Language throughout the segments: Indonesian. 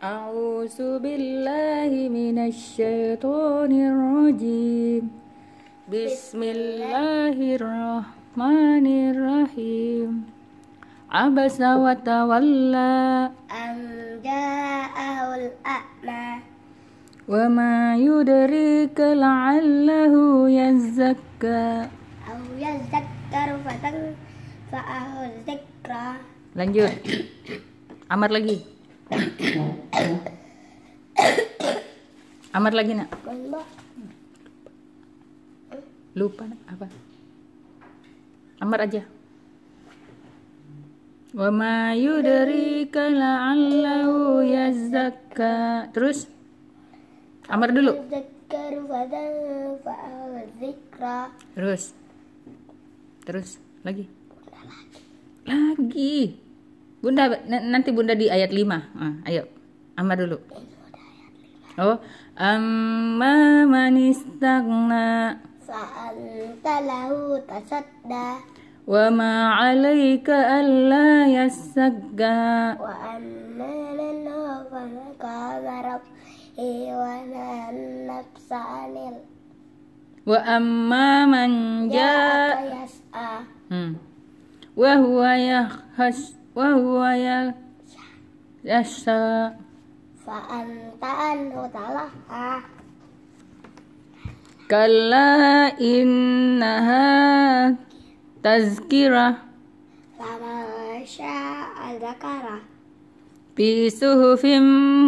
أعوذ بالله من الشيطان الرجيم بسم الله الرحمن الرحيم عبس وتولى أن جاءه الأعمى وما يدريك لعله يزكى أو يذكر فتنفعه الذكرى lanjut Amar lagi. Amar lagi nak. Lupa nak apa? Amar aja. Wa ma yudrika la'allahu yazakka. Terus Amar dulu. Terus. Terus lagi. Lagi. Bunda nanti Bunda di ayat 5. Uh, ah, ayo. Amar dulu. Oh, amma manistagna sa'anta lahu tasadda wa ma 'alaika alla yasagga wa amma lan qarab wa lan nafsanil wa amma man jaa yas'a hmm. wa huwa yahas wahuwa ya yasa fa'antaan utalaha kalla innaha tazkira fama sya'a dzakara bi suhufim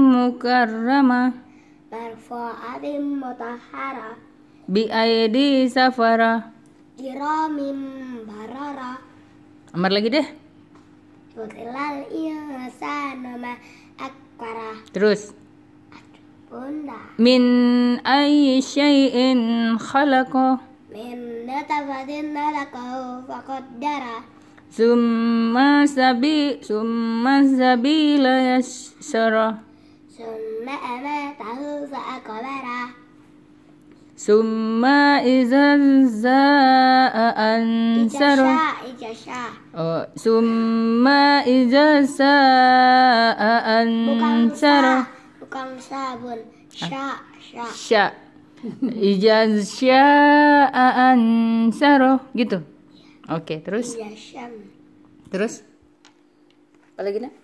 mukarrama marfu'atin mutahhara bi aidi safara kiramin barara Amar lagi deh. Kutilal insanu ma Terus. Bunda. Min ayyi syai'in khalaqa. Min natafatin nalaqahu faqaddara. Summa sabi summa sabila yassara. Summa amatahu faqabara. Summa idza za'a ansara. Aisyah. Oh, summa iza sa'a ansara. Bukan sabun. Sya, sya. Sya. Ijaz sya'a ansaro gitu. Oke, okay, terus? Ijazam. Terus? Apa lagi nak? Ya?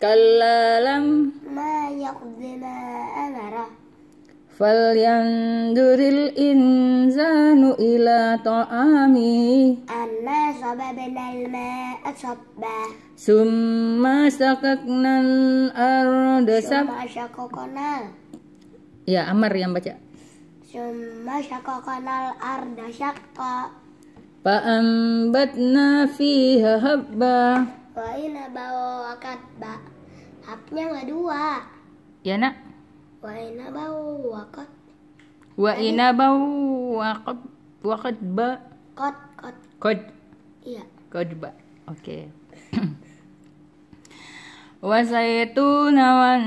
Kallalam ma yaqdi ma amara. Falyanzuril insanu ila ta'ami Amma sababnal ma'a sabba Summa sakaknal arda sab Summa sakaknal Ya Amar yang baca Summa sakaknal arda syakka Fa'ambatna fiha habba Wa inaba wa katba Habnya nggak dua Ya nak wa bau wakot. wa inabau waqat ba Kot kot kot. iya Kot ba oke okay. wa nawan. wan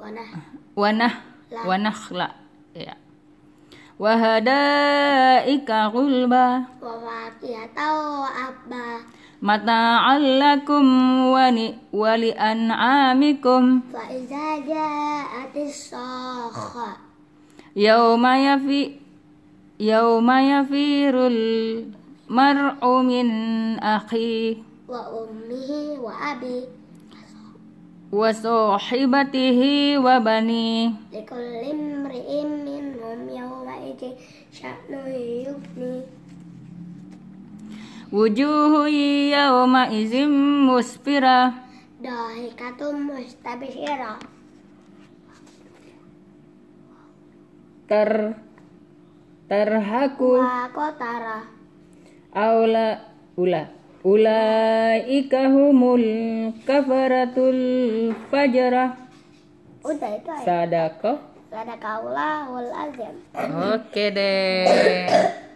wanah wanah wanakhla Iya. Wahada ika gulba wa faqiyatan wa abba متاعا لكم ولأنعامكم فإذا جاءت الصاخة يوم يفي يوم يفير المرء من أخيه وأمه وأبيه وصاحبته وبنيه لكل امرئ منهم يومئذ شأن يبنيه wujuhu yawma izim musfira dahikatum mustabihira ter terhaku kotara aula ula ulaika humul kafaratul fajara udah itu aja sadaqah sadaqallahul azim oke deh